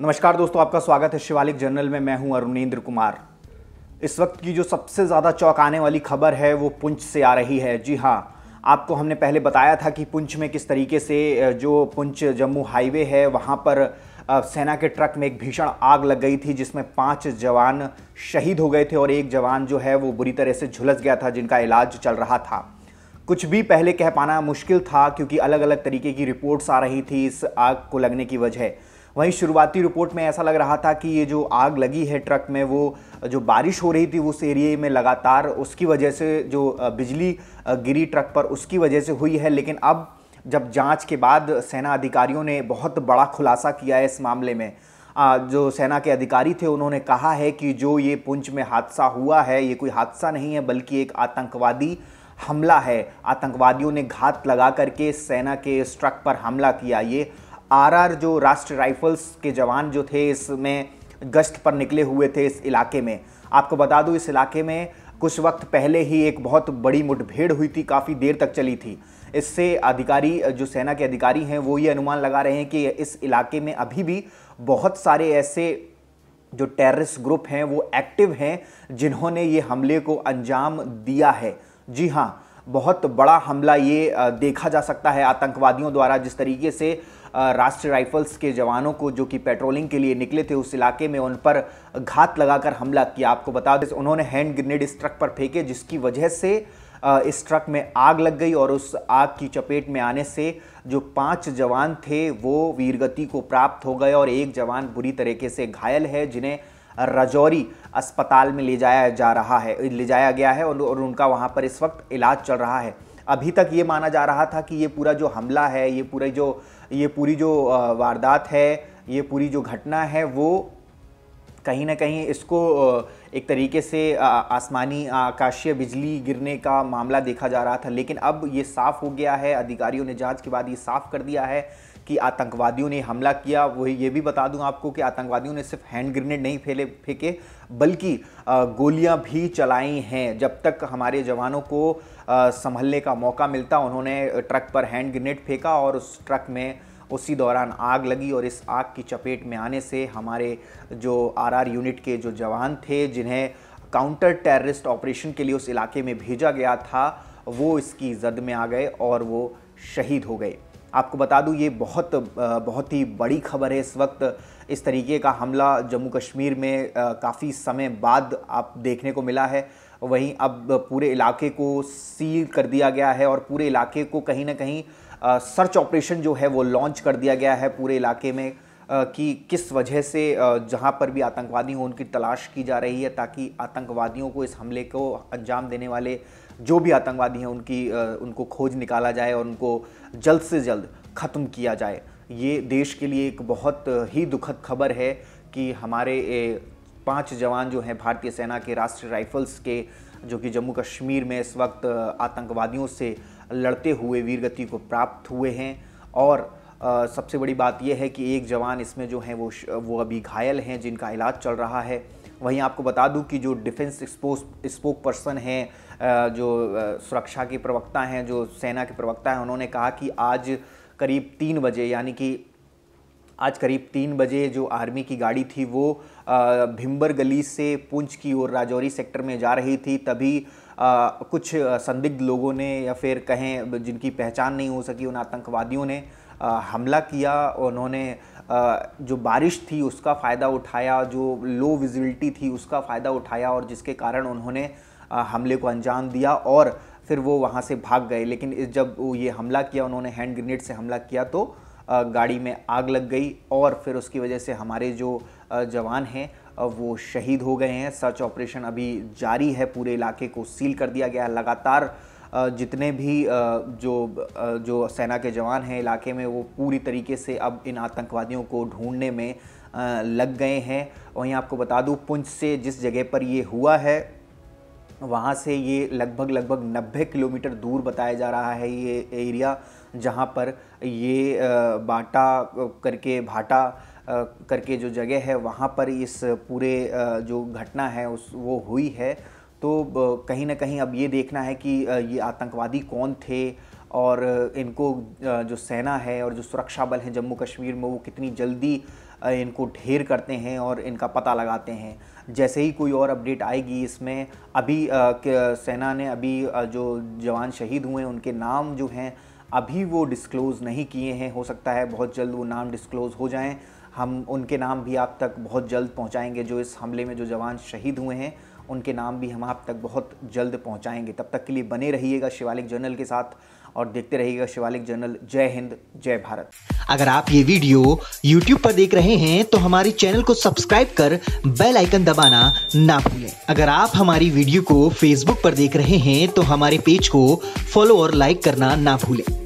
नमस्कार दोस्तों आपका स्वागत है शिवालिक जर्नल में मैं हूं अरुणेंद्र कुमार इस वक्त की जो सबसे ज़्यादा चौंकाने वाली खबर है वो पुंछ से आ रही है जी हाँ आपको हमने पहले बताया था कि पुंछ में किस तरीके से जो पुंछ जम्मू हाईवे है वहाँ पर सेना के ट्रक में एक भीषण आग लग गई थी जिसमें पांच जवान शहीद हो गए थे और एक जवान जो है वो बुरी तरह से झुलस गया था जिनका इलाज चल रहा था कुछ भी पहले कह पाना मुश्किल था क्योंकि अलग अलग तरीके की रिपोर्ट्स आ रही थी इस आग को लगने की वजह वहीं शुरुआती रिपोर्ट में ऐसा लग रहा था कि ये जो आग लगी है ट्रक में वो जो बारिश हो रही थी उस एरिए में लगातार उसकी वजह से जो बिजली गिरी ट्रक पर उसकी वजह से हुई है लेकिन अब जब जांच के बाद सेना अधिकारियों ने बहुत बड़ा खुलासा किया है इस मामले में जो सेना के अधिकारी थे उन्होंने कहा है कि जो ये पुंछ में हादसा हुआ है ये कोई हादसा नहीं है बल्कि एक आतंकवादी हमला है आतंकवादियों ने घात लगा करके सेना के इस ट्रक पर हमला किया ये आरआर जो राष्ट्र राइफल्स के जवान जो थे इसमें गश्त पर निकले हुए थे इस इलाके में आपको बता दूं इस इलाके में कुछ वक्त पहले ही एक बहुत बड़ी मुठभेड़ हुई थी काफ़ी देर तक चली थी इससे अधिकारी जो सेना के अधिकारी हैं वो ये अनुमान लगा रहे हैं कि इस इलाके में अभी भी बहुत सारे ऐसे जो टेररिस्ट ग्रुप हैं वो एक्टिव हैं जिन्होंने ये हमले को अंजाम दिया है जी हाँ बहुत बड़ा हमला ये देखा जा सकता है आतंकवादियों द्वारा जिस तरीके से राष्ट्रीय राइफल्स के जवानों को जो कि पेट्रोलिंग के लिए निकले थे उस इलाके में उन पर घात लगाकर हमला किया आपको बता दें उन्होंने हैंड ग्रेनेड इस ट्रक पर फेंके जिसकी वजह से इस ट्रक में आग लग गई और उस आग की चपेट में आने से जो पांच जवान थे वो वीरगति को प्राप्त हो गए और एक जवान बुरी तरीके से घायल है जिन्हें रजौरी अस्पताल में ले जाया जा रहा है ले जाया गया है और उनका वहाँ पर इस वक्त इलाज चल रहा है अभी तक ये माना जा रहा था कि ये पूरा जो हमला है ये पूरा जो ये पूरी जो वारदात है ये पूरी जो घटना है वो कहीं ना कहीं इसको एक तरीके से आसमानी आकाशीय बिजली गिरने का मामला देखा जा रहा था लेकिन अब ये साफ़ हो गया है अधिकारियों ने जांच के बाद ये साफ़ कर दिया है कि आतंकवादियों ने हमला किया वही ये भी बता दूं आपको कि आतंकवादियों ने सिर्फ हैंड ग्रेनेड नहीं फैले फेंके बल्कि गोलियां भी चलाई हैं जब तक हमारे जवानों को संभलने का मौका मिलता उन्होंने ट्रक पर हैंड ग्रेनेड फेंका और उस ट्रक में उसी दौरान आग लगी और इस आग की चपेट में आने से हमारे जो आरआर यूनिट के जो जवान थे जिन्हें काउंटर टेररिस्ट ऑपरेशन के लिए उस इलाके में भेजा गया था वो इसकी जद में आ गए और वो शहीद हो गए आपको बता दूँ ये बहुत बहुत ही बड़ी खबर है इस वक्त इस तरीके का हमला जम्मू कश्मीर में काफ़ी समय बाद आप देखने को मिला है वहीं अब पूरे इलाके को सील कर दिया गया है और पूरे इलाके को कहीं ना कहीं सर्च ऑपरेशन जो है वो लॉन्च कर दिया गया है पूरे इलाके में कि किस वजह से जहाँ पर भी आतंकवादी हों उनकी तलाश की जा रही है ताकि आतंकवादियों को इस हमले को अंजाम देने वाले जो भी आतंकवादी हैं उनकी उनको खोज निकाला जाए और उनको जल्द से जल्द ख़त्म किया जाए ये देश के लिए एक बहुत ही दुखद खबर है कि हमारे पांच जवान जो हैं भारतीय सेना के राष्ट्रीय राइफल्स के जो कि जम्मू कश्मीर में इस वक्त आतंकवादियों से लड़ते हुए वीरगति को प्राप्त हुए हैं और आ, सबसे बड़ी बात यह है कि एक जवान इसमें जो हैं वो वो अभी घायल हैं जिनका इलाज चल रहा है वहीं आपको बता दूं कि जो डिफेंस स्पोक पर्सन हैं जो सुरक्षा के प्रवक्ता हैं जो सेना के प्रवक्ता हैं उन्होंने कहा कि आज करीब तीन बजे यानी कि आज करीब तीन बजे जो आर्मी की गाड़ी थी वो भिम्बर गली से पुंछ की ओर राजौरी सेक्टर में जा रही थी तभी आ, कुछ संदिग्ध लोगों ने या फिर कहें जिनकी पहचान नहीं हो सकी उन आतंकवादियों ने आ, हमला किया उन्होंने जो बारिश थी उसका फ़ायदा उठाया जो लो विजिबिलिटी थी उसका फ़ायदा उठाया और जिसके कारण उन्होंने हमले को अंजाम दिया और फिर वो वहाँ से भाग गए लेकिन इस जब ये हमला किया उन्होंने हैंड ग्रेनेड से हमला किया तो गाड़ी में आग लग गई और फिर उसकी वजह से हमारे जो जवान हैं वो शहीद हो गए हैं सर्च ऑपरेशन अभी जारी है पूरे इलाके को सील कर दिया गया है लगातार जितने भी जो जो सेना के जवान हैं इलाके में वो पूरी तरीके से अब इन आतंकवादियों को ढूंढने में लग गए हैं वहीं आपको बता दूं पुंछ से जिस जगह पर ये हुआ है वहाँ से ये लगभग लगभग 90 किलोमीटर दूर बताया जा रहा है ये एरिया जहाँ पर ये बाटा करके भाटा करके जो जगह है वहाँ पर इस पूरे जो घटना है उस वो हुई है तो कहीं ना कहीं अब ये देखना है कि ये आतंकवादी कौन थे और इनको जो सेना है और जो सुरक्षा बल हैं जम्मू कश्मीर में वो कितनी जल्दी इनको ढेर करते हैं और इनका पता लगाते हैं जैसे ही कोई और अपडेट आएगी इसमें अभी सेना ने अभी जो जवान शहीद हुए उनके नाम जो हैं अभी वो डिस्क्लोज़ नहीं किए हैं हो सकता है बहुत जल्द वो नाम डिस्क्लोज़ हो जाएं हम उनके नाम भी आप तक बहुत जल्द पहुंचाएंगे जो इस हमले में जो जवान शहीद हुए हैं उनके नाम भी हम आप तक बहुत जल्द पहुंचाएंगे तब तक के लिए बने रहिएगा शिवालिक जर्नल के साथ और देखते रहिएगा शिवालिक जर्नल जय हिंद जय भारत अगर आप ये वीडियो YouTube पर देख रहे हैं तो हमारे चैनल को सब्सक्राइब कर बेल आइकन दबाना ना भूलें अगर आप हमारी वीडियो को Facebook पर देख रहे हैं तो हमारे पेज को फॉलो और लाइक करना ना भूलें